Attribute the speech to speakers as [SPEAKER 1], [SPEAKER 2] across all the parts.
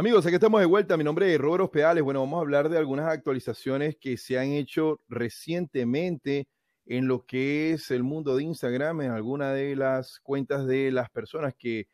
[SPEAKER 1] Amigos, aquí estamos de vuelta. Mi nombre es Robert Pedales. Bueno, vamos a hablar de algunas actualizaciones que se han hecho recientemente en lo que es el mundo de Instagram, en alguna de las cuentas de las personas que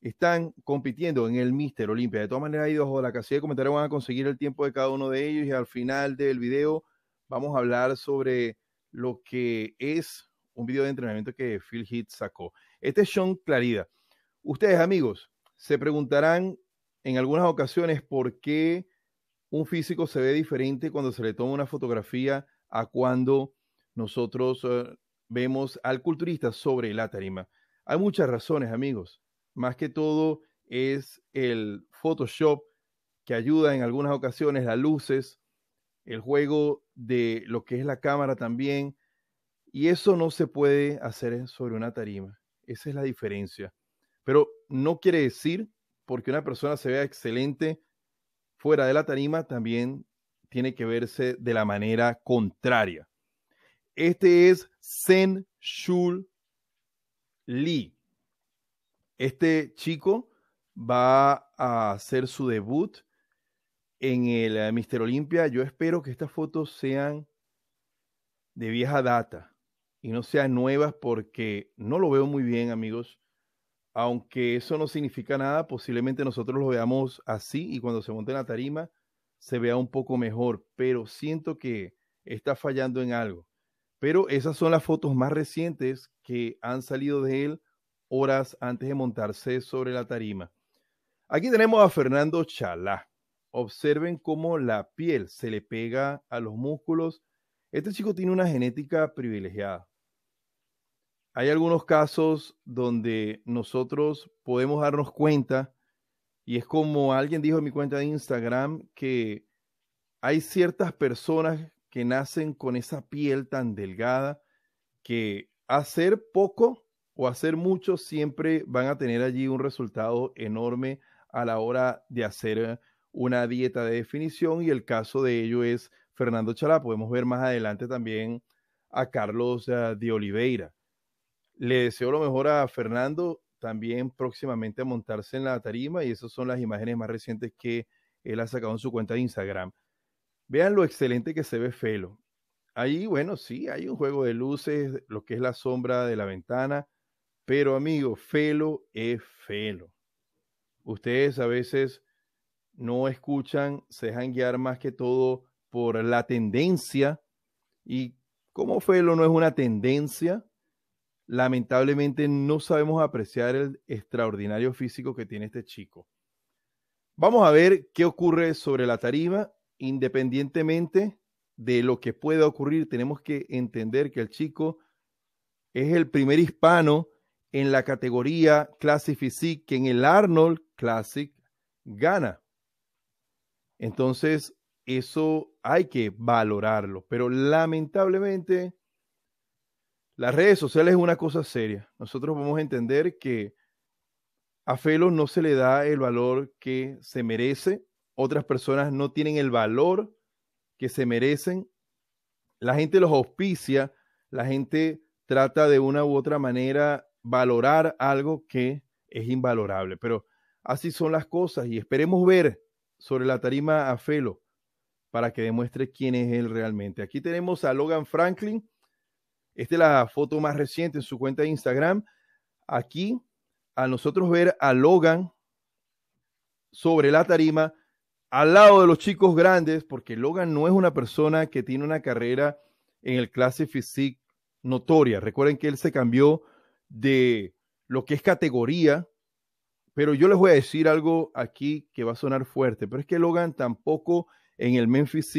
[SPEAKER 1] están compitiendo en el Mister Olimpia. De todas maneras, ahí o la casilla de comentarios van a conseguir el tiempo de cada uno de ellos y al final del video vamos a hablar sobre lo que es un video de entrenamiento que Phil Heath sacó. Este es Sean Clarida. Ustedes, amigos, se preguntarán en algunas ocasiones por qué un físico se ve diferente cuando se le toma una fotografía a cuando nosotros eh, vemos al culturista sobre la tarima. Hay muchas razones, amigos. Más que todo es el Photoshop que ayuda en algunas ocasiones, las luces, el juego de lo que es la cámara también. Y eso no se puede hacer sobre una tarima. Esa es la diferencia. Pero no quiere decir porque una persona se vea excelente fuera de la tarima, también tiene que verse de la manera contraria. Este es Sen Shul Lee. Este chico va a hacer su debut en el eh, Mister Olimpia. Yo espero que estas fotos sean de vieja data y no sean nuevas porque no lo veo muy bien, amigos aunque eso no significa nada, posiblemente nosotros lo veamos así y cuando se monte en la tarima se vea un poco mejor, pero siento que está fallando en algo. Pero esas son las fotos más recientes que han salido de él horas antes de montarse sobre la tarima. Aquí tenemos a Fernando Chalá. Observen cómo la piel se le pega a los músculos. Este chico tiene una genética privilegiada hay algunos casos donde nosotros podemos darnos cuenta, y es como alguien dijo en mi cuenta de Instagram, que hay ciertas personas que nacen con esa piel tan delgada que hacer poco o hacer mucho siempre van a tener allí un resultado enorme a la hora de hacer una dieta de definición y el caso de ello es Fernando Chalá. Podemos ver más adelante también a Carlos eh, de Oliveira. Le deseo lo mejor a Fernando, también próximamente a montarse en la tarima y esas son las imágenes más recientes que él ha sacado en su cuenta de Instagram. Vean lo excelente que se ve Felo. Ahí, bueno, sí, hay un juego de luces, lo que es la sombra de la ventana, pero amigo, Felo es Felo. Ustedes a veces no escuchan, se dejan guiar más que todo por la tendencia y como Felo no es una tendencia, lamentablemente no sabemos apreciar el extraordinario físico que tiene este chico. Vamos a ver qué ocurre sobre la tarima. Independientemente de lo que pueda ocurrir, tenemos que entender que el chico es el primer hispano en la categoría Classic que en el Arnold Classic gana. Entonces, eso hay que valorarlo, pero lamentablemente las redes sociales es una cosa seria. Nosotros vamos a entender que a Felo no se le da el valor que se merece. Otras personas no tienen el valor que se merecen. La gente los auspicia, la gente trata de una u otra manera valorar algo que es invalorable. Pero así son las cosas y esperemos ver sobre la tarima a Felo para que demuestre quién es él realmente. Aquí tenemos a Logan Franklin, esta es la foto más reciente en su cuenta de Instagram. Aquí, a nosotros ver a Logan sobre la tarima, al lado de los chicos grandes, porque Logan no es una persona que tiene una carrera en el clase physique notoria. Recuerden que él se cambió de lo que es categoría, pero yo les voy a decir algo aquí que va a sonar fuerte, pero es que Logan tampoco en el Memphis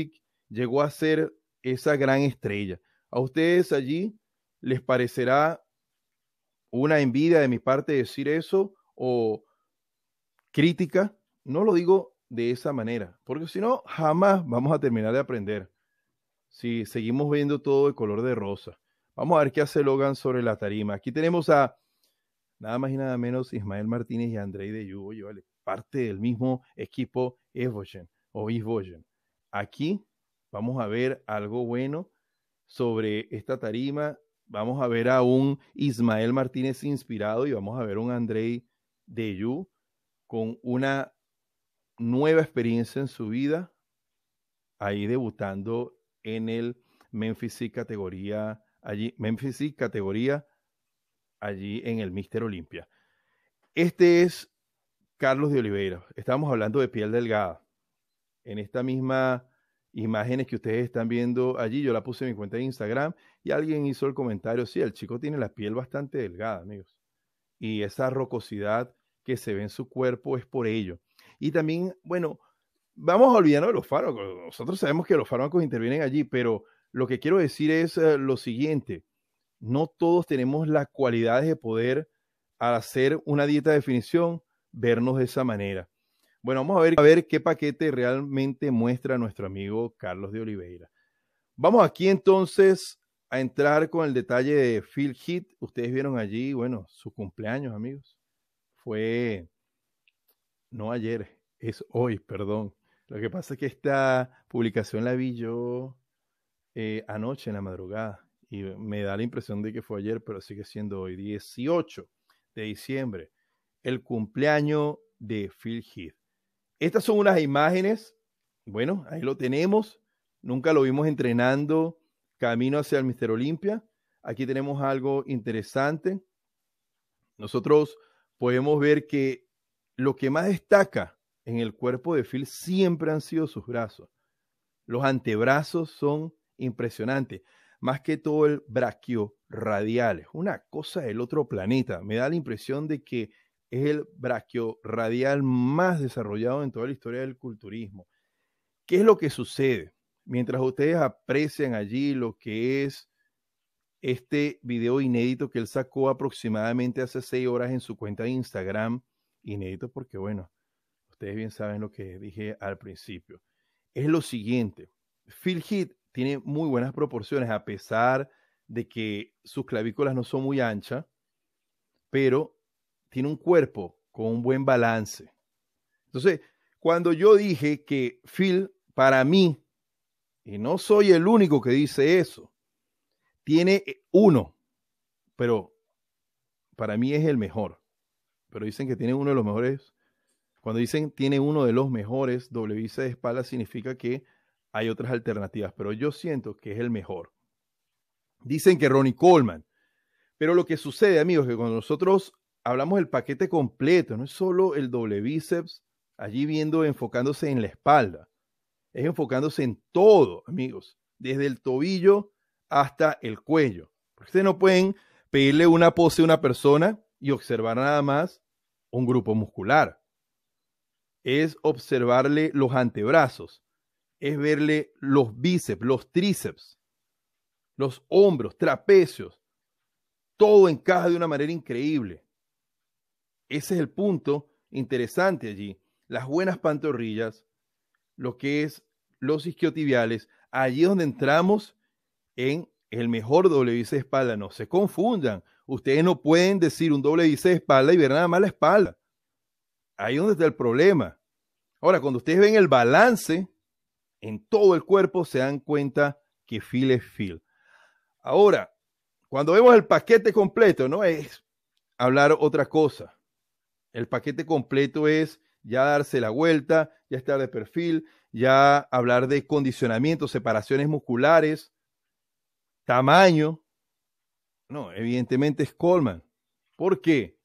[SPEAKER 1] llegó a ser esa gran estrella. A ustedes allí les parecerá una envidia de mi parte decir eso o crítica. No lo digo de esa manera, porque si no, jamás vamos a terminar de aprender. Si seguimos viendo todo de color de rosa. Vamos a ver qué hace Logan sobre la tarima. Aquí tenemos a nada más y nada menos Ismael Martínez y Andrei de Yugo, parte del mismo equipo Evogen o Aquí vamos a ver algo bueno sobre esta tarima. Vamos a ver a un Ismael Martínez inspirado y vamos a ver a un Andrei Deyu con una nueva experiencia en su vida, ahí debutando en el Memphis categoría, allí, Memphis categoría, allí en el Mister Olimpia. Este es Carlos de Oliveira. Estamos hablando de piel delgada. En esta misma imágenes que ustedes están viendo allí. Yo la puse en mi cuenta de Instagram y alguien hizo el comentario, sí, el chico tiene la piel bastante delgada, amigos. Y esa rocosidad que se ve en su cuerpo es por ello. Y también, bueno, vamos a olvidarnos de los fármacos. Nosotros sabemos que los fármacos intervienen allí, pero lo que quiero decir es eh, lo siguiente. No todos tenemos las cualidades de poder al hacer una dieta de definición vernos de esa manera. Bueno, vamos a ver, qué paquete realmente muestra nuestro amigo Carlos de Oliveira. Vamos aquí entonces a entrar con el detalle de Phil Heath. Ustedes vieron allí, bueno, su cumpleaños, amigos. Fue, no ayer, es hoy, perdón. Lo que pasa es que esta publicación la vi yo eh, anoche en la madrugada y me da la impresión de que fue ayer, pero sigue siendo hoy, 18 de diciembre, el cumpleaños de Phil Heath. Estas son unas imágenes, bueno, ahí lo tenemos, nunca lo vimos entrenando camino hacia el Mister Olimpia. Aquí tenemos algo interesante. Nosotros podemos ver que lo que más destaca en el cuerpo de Phil siempre han sido sus brazos. Los antebrazos son impresionantes, más que todo el braquio radial. Es una cosa del otro planeta. Me da la impresión de que es el radial más desarrollado en toda la historia del culturismo. ¿Qué es lo que sucede? Mientras ustedes aprecian allí lo que es este video inédito que él sacó aproximadamente hace seis horas en su cuenta de Instagram, inédito porque, bueno, ustedes bien saben lo que dije al principio. Es lo siguiente, Phil Heath tiene muy buenas proporciones a pesar de que sus clavículas no son muy anchas, pero tiene un cuerpo con un buen balance. Entonces, cuando yo dije que Phil, para mí, y no soy el único que dice eso, tiene eh, uno, pero para mí es el mejor. Pero dicen que tiene uno de los mejores. Cuando dicen tiene uno de los mejores doble visa de espalda, significa que hay otras alternativas, pero yo siento que es el mejor. Dicen que Ronnie Coleman. Pero lo que sucede, amigos, que cuando nosotros hablamos del paquete completo, no es solo el doble bíceps, allí viendo, enfocándose en la espalda, es enfocándose en todo, amigos, desde el tobillo hasta el cuello. ustedes no pueden pedirle una pose a una persona y observar nada más un grupo muscular. Es observarle los antebrazos, es verle los bíceps, los tríceps, los hombros, trapecios. Todo encaja de una manera increíble. Ese es el punto interesante allí. Las buenas pantorrillas, lo que es los isquiotibiales, allí donde entramos en el mejor doble de espalda. No se confundan. Ustedes no pueden decir un doble de espalda y ver nada más la espalda. Ahí es donde está el problema. Ahora, cuando ustedes ven el balance en todo el cuerpo, se dan cuenta que feel es feel. Ahora, cuando vemos el paquete completo, no es hablar otra cosa. El paquete completo es ya darse la vuelta, ya estar de perfil, ya hablar de condicionamiento, separaciones musculares, tamaño. No, evidentemente es Coleman. ¿Por qué?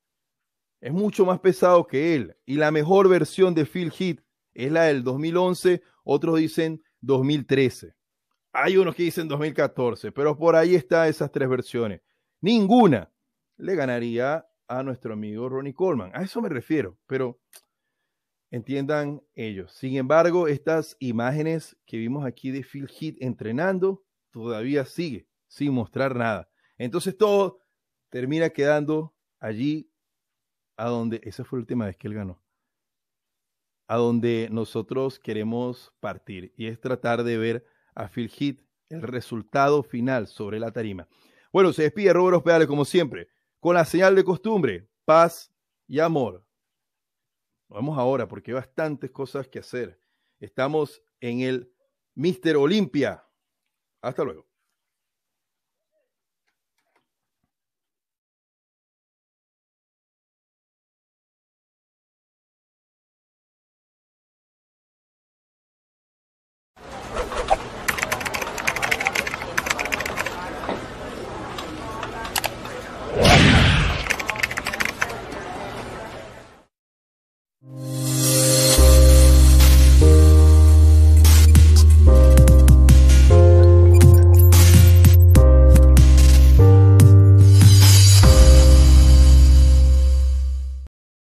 [SPEAKER 1] Es mucho más pesado que él. Y la mejor versión de Phil Heath es la del 2011, otros dicen 2013. Hay unos que dicen 2014, pero por ahí están esas tres versiones. Ninguna le ganaría a nuestro amigo Ronnie Coleman. A eso me refiero, pero entiendan ellos. Sin embargo, estas imágenes que vimos aquí de Phil Heath entrenando todavía sigue sin mostrar nada. Entonces todo termina quedando allí a donde, esa fue la última vez que él ganó, a donde nosotros queremos partir y es tratar de ver a Phil Heath el resultado final sobre la tarima. Bueno, se despide Robert Hospedales como siempre con la señal de costumbre, paz y amor. Vamos ahora porque hay bastantes cosas que hacer. Estamos en el Mister Olimpia. Hasta luego.